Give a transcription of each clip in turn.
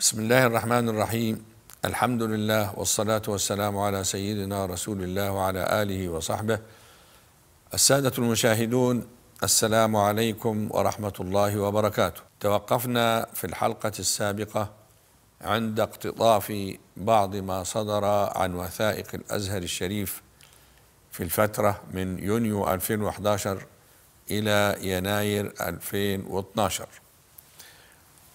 بسم الله الرحمن الرحيم الحمد لله والصلاة والسلام على سيدنا رسول الله وعلى آله وصحبه السادة المشاهدون السلام عليكم ورحمة الله وبركاته توقفنا في الحلقة السابقة عند اقتطاف بعض ما صدر عن وثائق الأزهر الشريف في الفترة من يونيو 2011 إلى يناير 2012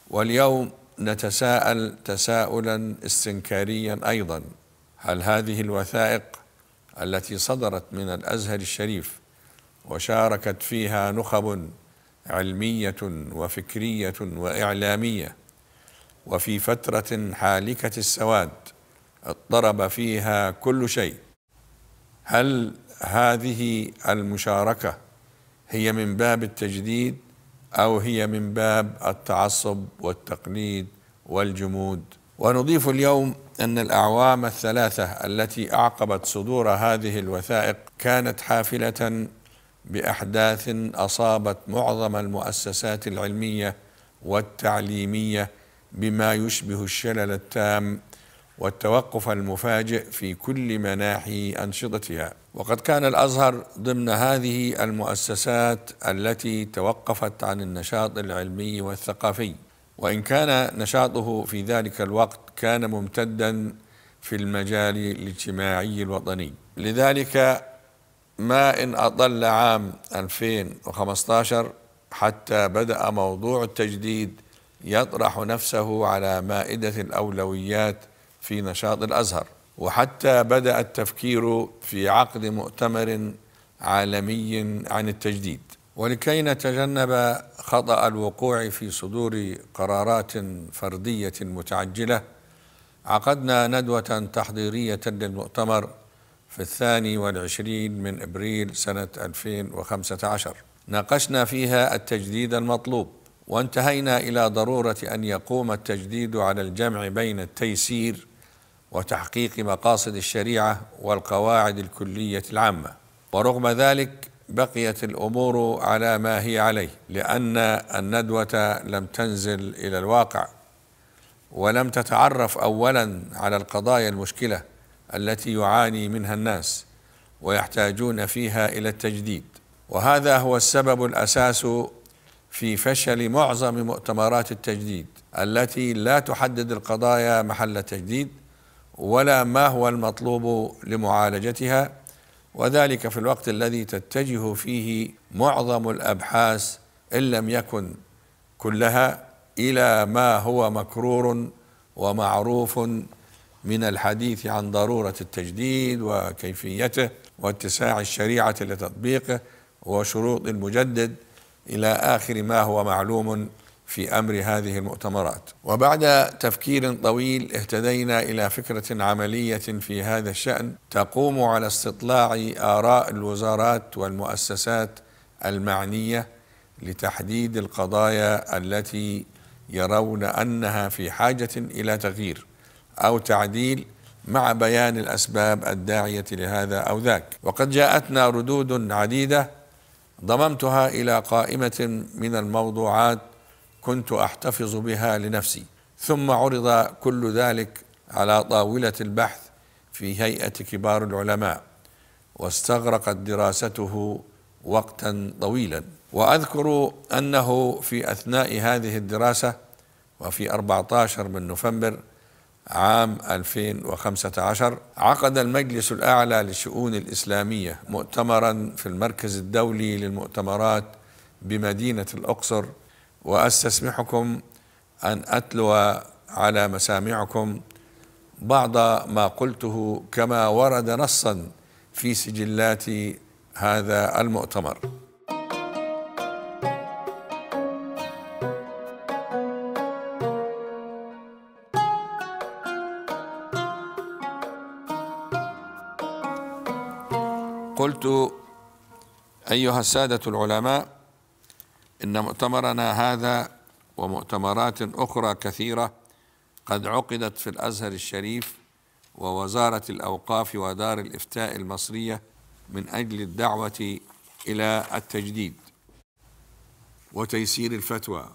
واليوم نتساءل تساؤلا استنكاريا ايضا هل هذه الوثائق التي صدرت من الازهر الشريف وشاركت فيها نخب علميه وفكريه واعلاميه وفي فتره حالكه السواد اضطرب فيها كل شيء هل هذه المشاركه هي من باب التجديد أو هي من باب التعصب والتقليد والجمود ونضيف اليوم أن الأعوام الثلاثة التي أعقبت صدور هذه الوثائق كانت حافلة بأحداث أصابت معظم المؤسسات العلمية والتعليمية بما يشبه الشلل التام والتوقف المفاجئ في كل مناحي أنشطتها وقد كان الازهر ضمن هذه المؤسسات التي توقفت عن النشاط العلمي والثقافي وان كان نشاطه في ذلك الوقت كان ممتدا في المجال الاجتماعي الوطني لذلك ما ان اطل عام 2015 حتى بدا موضوع التجديد يطرح نفسه على مائده الاولويات في نشاط الازهر وحتى بدأ التفكير في عقد مؤتمر عالمي عن التجديد ولكي نتجنب خطأ الوقوع في صدور قرارات فردية متعجلة عقدنا ندوة تحضيرية للمؤتمر في الثاني والعشرين من إبريل سنة 2015 ناقشنا فيها التجديد المطلوب وانتهينا إلى ضرورة أن يقوم التجديد على الجمع بين التيسير وتحقيق مقاصد الشريعه والقواعد الكليه العامه ورغم ذلك بقيت الامور على ما هي عليه لان الندوه لم تنزل الى الواقع ولم تتعرف اولا على القضايا المشكله التي يعاني منها الناس ويحتاجون فيها الى التجديد وهذا هو السبب الاساس في فشل معظم مؤتمرات التجديد التي لا تحدد القضايا محل تجديد ولا ما هو المطلوب لمعالجتها وذلك في الوقت الذي تتجه فيه معظم الابحاث ان لم يكن كلها الى ما هو مكرور ومعروف من الحديث عن ضروره التجديد وكيفيته واتساع الشريعه لتطبيقه وشروط المجدد الى اخر ما هو معلوم في امر هذه المؤتمرات وبعد تفكير طويل اهتدينا الى فكره عمليه في هذا الشان تقوم على استطلاع اراء الوزارات والمؤسسات المعنيه لتحديد القضايا التي يرون انها في حاجه الى تغيير او تعديل مع بيان الاسباب الداعيه لهذا او ذاك وقد جاءتنا ردود عديده ضممتها الى قائمه من الموضوعات كنت احتفظ بها لنفسي ثم عرض كل ذلك على طاوله البحث في هيئه كبار العلماء واستغرقت دراسته وقتا طويلا واذكر انه في اثناء هذه الدراسه وفي 14 من نوفمبر عام 2015 عقد المجلس الاعلى للشؤون الاسلاميه مؤتمرا في المركز الدولي للمؤتمرات بمدينه الاقصر واستسمحكم ان اتلو على مسامعكم بعض ما قلته كما ورد نصا في سجلات هذا المؤتمر قلت ايها الساده العلماء إن مؤتمرنا هذا ومؤتمرات أخرى كثيرة قد عقدت في الأزهر الشريف ووزارة الأوقاف ودار الإفتاء المصرية من أجل الدعوة إلى التجديد وتيسير الفتوى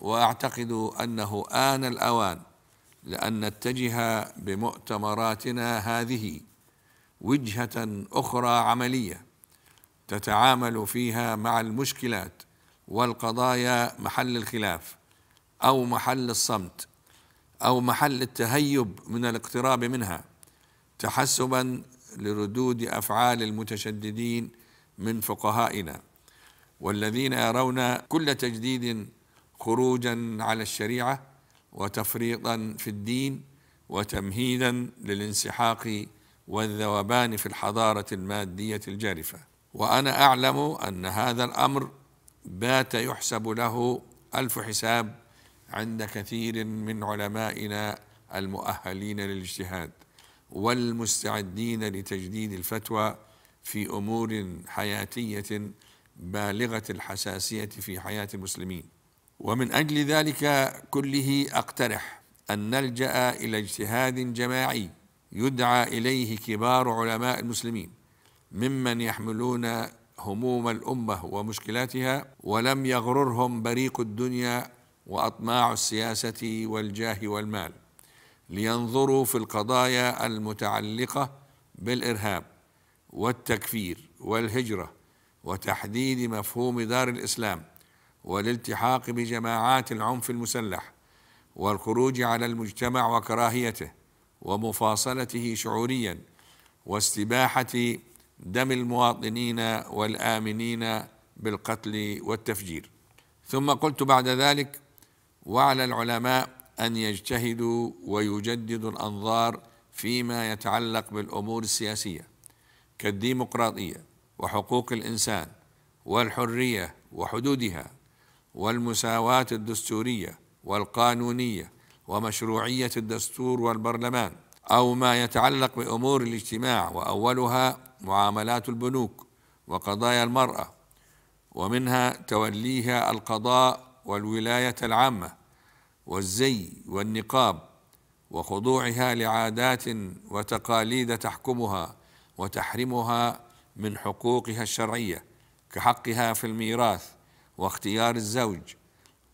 وأعتقد أنه آن الأوان لأن نتجه بمؤتمراتنا هذه وجهة أخرى عملية تتعامل فيها مع المشكلات والقضايا محل الخلاف أو محل الصمت أو محل التهيب من الاقتراب منها تحسبا لردود أفعال المتشددين من فقهائنا والذين يرون كل تجديد خروجا على الشريعة وتفريطا في الدين وتمهيدا للانسحاق والذوبان في الحضارة المادية الجارفة وأنا أعلم أن هذا الأمر بات يحسب له ألف حساب عند كثير من علمائنا المؤهلين للاجتهاد والمستعدين لتجديد الفتوى في أمور حياتية بالغة الحساسية في حياة المسلمين ومن أجل ذلك كله أقترح أن نلجأ إلى اجتهاد جماعي يدعى إليه كبار علماء المسلمين ممن يحملون هموم الامه ومشكلاتها ولم يغررهم بريق الدنيا واطماع السياسه والجاه والمال لينظروا في القضايا المتعلقه بالارهاب والتكفير والهجره وتحديد مفهوم دار الاسلام والالتحاق بجماعات العنف المسلح والخروج على المجتمع وكراهيته ومفاصلته شعوريا واستباحه دم المواطنين والامنين بالقتل والتفجير ثم قلت بعد ذلك وعلى العلماء ان يجتهدوا ويجددوا الانظار فيما يتعلق بالامور السياسيه كالديمقراطيه وحقوق الانسان والحريه وحدودها والمساواه الدستوريه والقانونيه ومشروعيه الدستور والبرلمان أو ما يتعلق بأمور الاجتماع وأولها معاملات البنوك وقضايا المرأة ومنها توليها القضاء والولاية العامة والزي والنقاب وخضوعها لعادات وتقاليد تحكمها وتحرمها من حقوقها الشرعية كحقها في الميراث واختيار الزوج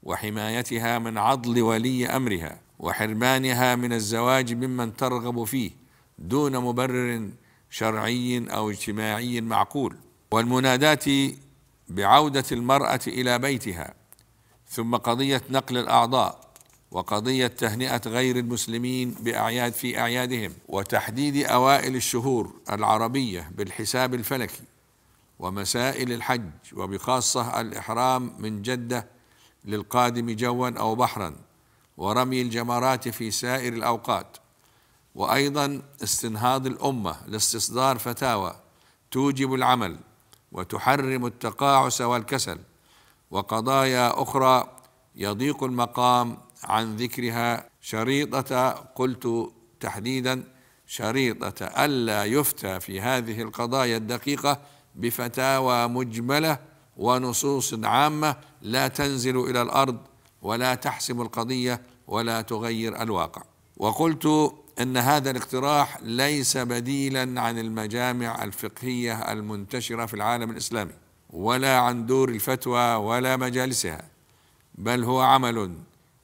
وحمايتها من عضل ولي أمرها وحرمانها من الزواج ممن ترغب فيه دون مبرر شرعي او اجتماعي معقول والمناداه بعوده المراه الى بيتها ثم قضيه نقل الاعضاء وقضيه تهنئه غير المسلمين باعياد في اعيادهم وتحديد اوائل الشهور العربيه بالحساب الفلكي ومسائل الحج وبخاصه الاحرام من جده للقادم جوا او بحرا ورمي الجمرات في سائر الأوقات وأيضا استنهاض الأمة لاستصدار فتاوى توجب العمل وتحرم التقاعس والكسل وقضايا أخرى يضيق المقام عن ذكرها شريطة قلت تحديدا شريطة ألا يفتى في هذه القضايا الدقيقة بفتاوى مجملة ونصوص عامة لا تنزل إلى الأرض ولا تحسم القضية ولا تغير الواقع وقلت ان هذا الاقتراح ليس بديلا عن المجامع الفقهيه المنتشره في العالم الاسلامي ولا عن دور الفتوى ولا مجالسها بل هو عمل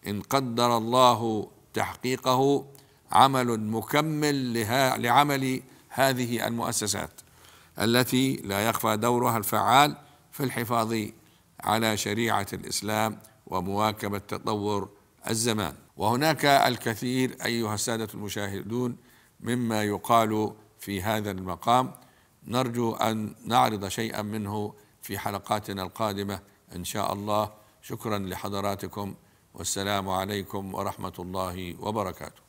ان قدر الله تحقيقه عمل مكمل لها لعمل هذه المؤسسات التي لا يخفى دورها الفعال في الحفاظ على شريعه الاسلام ومواكبة تطور الزمان وهناك الكثير أيها السادة المشاهدون مما يقال في هذا المقام نرجو أن نعرض شيئا منه في حلقاتنا القادمة إن شاء الله شكرا لحضراتكم والسلام عليكم ورحمة الله وبركاته